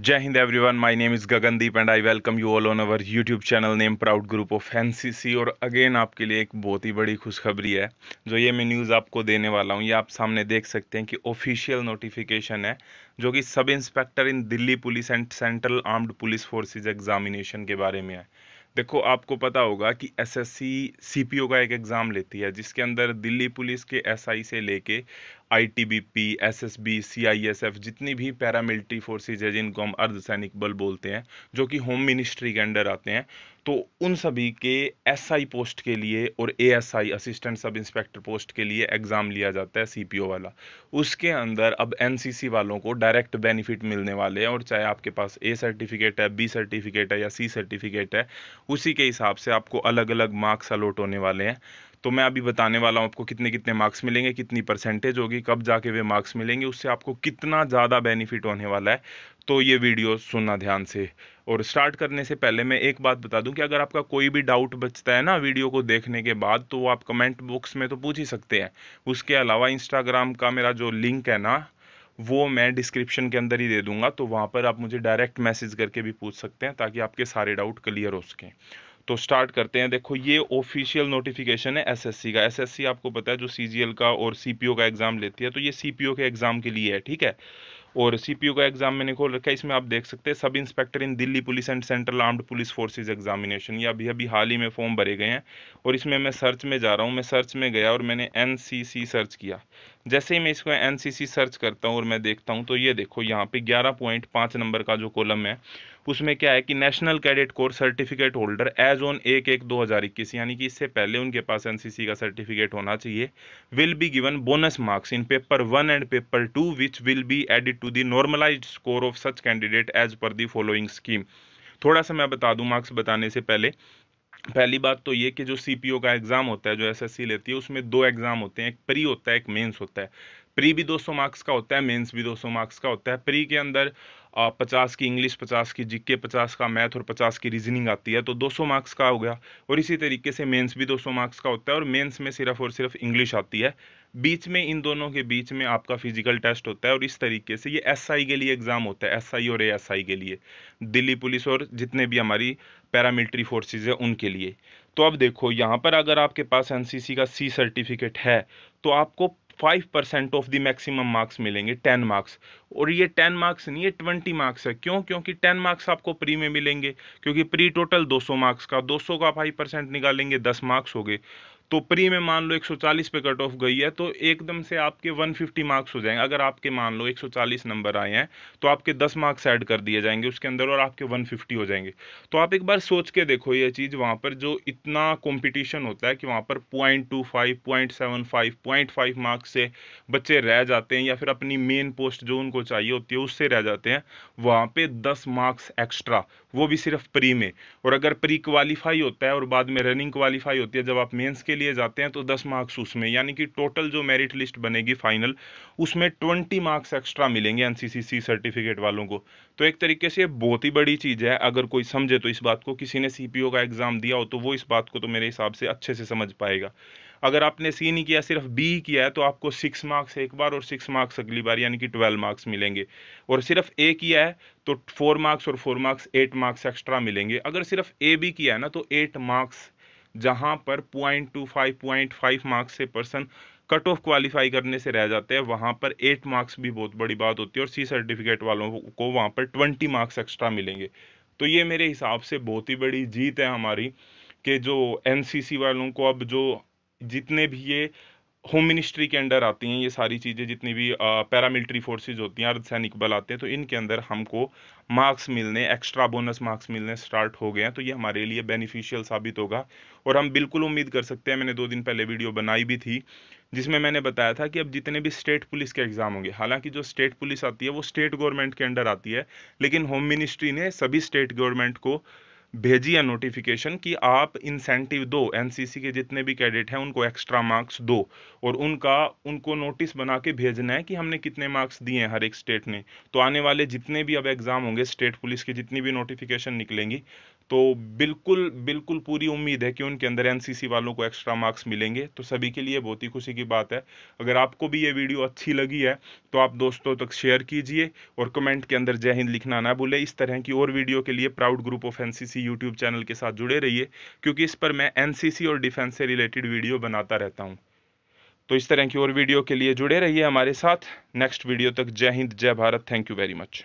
Jai Hind everyone, my name is Gagandeep and I welcome you all on our YouTube channel name proud group of NCC और again आपके लिए एक बहुत ही बड़ी खुशखबरी है जो ये मैं न्यूज़ आपको देने वाला हूँ ये आप सामने देख सकते हैं कि ऑफिशियल नोटिफिकेशन है जो कि सब inspector in Delhi police and central armed police forces examination के बारे में है देखो आपको पता होगा कि एसएससी सीपीओ का एक एग्ज़ाम लेती है जिसके अंदर दिल्ली पुलिस के एसआई से लेके आईटीबीपी एसएसबी सीआईएसएफ जितनी भी पैरामिलिट्री फोर्सेज है जिनको हम अर्धसैनिक बल बोलते हैं जो कि होम मिनिस्ट्री के अंडर आते हैं तो उन सभी के एसआई पोस्ट के लिए और ASI assistant sub inspector post के लिए एग्ज़ाम लिया जाता है सीपीओ वाला उसके अंदर अब एनसीसी वालों को डायरेक्ट बेनिफिट मिलने वाले हैं और चाहे आपके पास ए सर्टिफिकेट है बी सर्टिफिकेट है या सी सर्टिफिकेट है उसी के हिसाब से आपको अलग अलग मार्क्स अलोट होने वाले हैं तो मैं अभी बताने वाला हूँ आपको कितने कितने मार्क्स मिलेंगे कितनी परसेंटेज होगी कब जाके वे मार्क्स मिलेंगे उससे आपको कितना ज़्यादा बेनिफिट होने वाला है तो ये वीडियो सुनना ध्यान से और स्टार्ट करने से पहले मैं एक बात बता दूं कि अगर आपका कोई भी डाउट बचता है ना वीडियो को देखने के बाद तो आप कमेंट बॉक्स में तो पूछ ही सकते हैं उसके अलावा इंस्टाग्राम का मेरा जो लिंक है ना वो मैं डिस्क्रिप्शन के अंदर ही दे दूंगा तो वहाँ पर आप मुझे डायरेक्ट मैसेज करके भी पूछ सकते हैं ताकि आपके सारे डाउट क्लियर हो सकें तो स्टार्ट करते हैं देखो ये ऑफिशियल नोटिफिकेशन है एसएससी का एसएससी आपको पता है जो सीजीएल का और सीपीओ का एग्ज़ाम लेती है तो ये सीपीओ के एग्ज़ाम के लिए है ठीक है और सीपीओ का एग्जाम मैंने खोल रखा है इसमें आप देख सकते हैं sub inspector in Delhi police and central armed police forces examination ये अभी अभी हाल ही में फॉर्म भरे गए हैं और इसमें मैं सर्च में जा रहा हूँ मैं सर्च में गया और मैंने एन सर्च किया जैसे ही मैं इसको एन सर्च करता हूँ और मैं देखता हूँ तो ये देखो यहाँ पे ग्यारह नंबर का जो कॉलम है उसमें क्या है कि national cadet corps certificate holder as on एक एक दो हज़ार इक्कीस यानी कि इससे पहले उनके पास एनसीसी का सर्टिफिकेट होना चाहिए will be given bonus marks in paper one and paper two which will be added to the normalize score of such candidate as per the following scheme थोड़ा सा मैं बता दूं मार्क्स बताने से पहले पहली बात तो ये कि जो ओ का एग्ज़ाम होता है जो सी लेती है उसमें दो एग्ज़ाम होते हैं एक प्री होता है एक मेंस होता है प्री भी 200 मार्क्स का होता है मेंस भी 200 मार्क्स का होता है प्री के अंदर पचास की इंग्लिश पचास की जीके पचास का मैथ और पचास की रीजनिंग आती है तो 200 मार्क्स का हो गया और इसी तरीके से मेंस भी 200 मार्क्स का होता है और मेंस में सिर्फ और सिर्फ इंग्लिश आती है बीच में इन दोनों के बीच में आपका फिजिकल टेस्ट होता है और इस तरीके से ये एस के लिए एग्ज़ाम होता है एस और ए के लिए दिल्ली पुलिस और जितने भी हमारी पैरामिलिट्री फोर्सेज है उनके लिए तो अब देखो यहाँ पर अगर आपके पास एनसीसी का सी सर्टिफिकेट है तो आपको five percent of the maximum marks मिलेंगे टेन मार्क्स और ये टेन मार्क्स नहीं है ट्वेंटी मार्क्स है क्यों क्योंकि टेन मार्क्स आपको प्री में मिलेंगे क्योंकि प्री टोटल दो सौ मार्क्स का दो सौ का फाइव परसेंट निकालेंगे दस मार्क्स हो गए तो प्री में मान लो 140 पे कट ऑफ गई है तो एकदम से आपके 150 मार्क्स हो जाएंगे अगर आपके मान लो 140 नंबर आए हैं तो आपके 10 मार्क्स ऐड कर दिए जाएंगे उसके अंदर और आपके 150 हो जाएंगे तो आप एक बार सोच के देखो ये चीज़ वहाँ पर जो इतना कंपटीशन होता है कि वहाँ पर point two five point seven five point five marks से बच्चे रह जाते हैं या फिर अपनी मेन पोस्ट जो उनको चाहिए होती है उससे रह जाते हैं वहाँ पर दस मार्क्स एक्स्ट्रा वो भी सिर्फ प्री में और अगर प्री क्वालिफाई होता है और बाद में रनिंग क्वालिफाई होती है जब आप मेन्स के लिए जाते हैं तो दस मार्क्स उसमें यानी कि टोटल जो मेरिट लिस्ट बनेगी फाइनल उसमें ट्वेंटी मार्क्स एक्स्ट्रा मिलेंगे एन सर्टिफिकेट वालों को तो एक तरीके से बहुत ही बड़ी चीज़ है अगर कोई समझे तो इस बात को किसी ने सी का एग्ज़ाम दिया हो तो वो इस बात को तो मेरे हिसाब से अच्छे से समझ पाएगा अगर आपने सी नहीं किया सिर्फ बी किया है तो आपको सिक्स मार्क्स एक बार और सिक्स मार्क्स अगली बार यानी कि ट्वेल्व मार्क्स मिलेंगे और सिर्फ ए किया है तो फोर मार्क्स और four marks eight marks extra मिलेंगे अगर सिर्फ ए भी किया है ना तो एट मार्क्स जहां पर point two five point five marks से पर्सन कट ऑफ क्वालिफाई करने से रह जाते हैं वहां पर एट मार्क्स भी बहुत बड़ी बात होती है और सी सर्टिफिकेट वालों को वहां पर ट्वेंटी मार्क्स एक्स्ट्रा मिलेंगे तो ये मेरे हिसाब से बहुत ही बड़ी जीत है हमारी कि जो एन वालों को अब जो जितने भी ये होम मिनिस्ट्री के अंडर आती हैं ये सारी चीज़ें जितनी भी पैरामिलिट्री फोर्सेज होती हैं अर्धसैनिक बल आते हैं तो इनके अंदर हमको मार्क्स मिलने एक्स्ट्रा बोनस मार्क्स मिलने स्टार्ट हो गए हैं तो ये हमारे लिए बेनिफिशियल साबित होगा और हम बिल्कुल उम्मीद कर सकते हैं मैंने दो दिन पहले वीडियो बनाई भी थी जिसमें मैंने बताया था कि अब जितने भी स्टेट पुलिस के एग्ज़ाम होंगे हालांकि जो स्टेट पुलिस आती है वो स्टेट गवर्नमेंट के अंडर आती है लेकिन होम मिनिस्ट्री ने सभी स्टेट गवर्नमेंट को भेजी है नोटिफिकेशन कि आप इंसेंटिव दो एनसीसी के जितने भी कैडेट हैं उनको एक्स्ट्रा मार्क्स दो और उनका उनको नोटिस बना के भेजना है कि हमने कितने मार्क्स दिए हैं हर एक स्टेट ने तो आने वाले जितने भी अब एग्ज़ाम होंगे स्टेट पुलिस की जितनी भी नोटिफिकेशन निकलेंगी तो बिल्कुल बिल्कुल पूरी उम्मीद है कि उनके अंदर एनसीसी वालों को एक्स्ट्रा मार्क्स मिलेंगे तो सभी के लिए बहुत ही खुशी की बात है अगर आपको भी ये वीडियो अच्छी लगी है तो आप दोस्तों तक शेयर कीजिए और कमेंट के अंदर जय हिंद लिखना ना भूले इस तरह की और वीडियो के लिए proud group of NCC YouTube channel के साथ जुड़े रहिए क्योंकि इस पर मैं एनसीसी और डिफेंस से रिलेटेड वीडियो बनाता रहता हूँ तो इस तरह की और वीडियो के लिए जुड़े रहिए हमारे साथ नेक्स्ट वीडियो तक जय हिंद जय Bharat thank you very much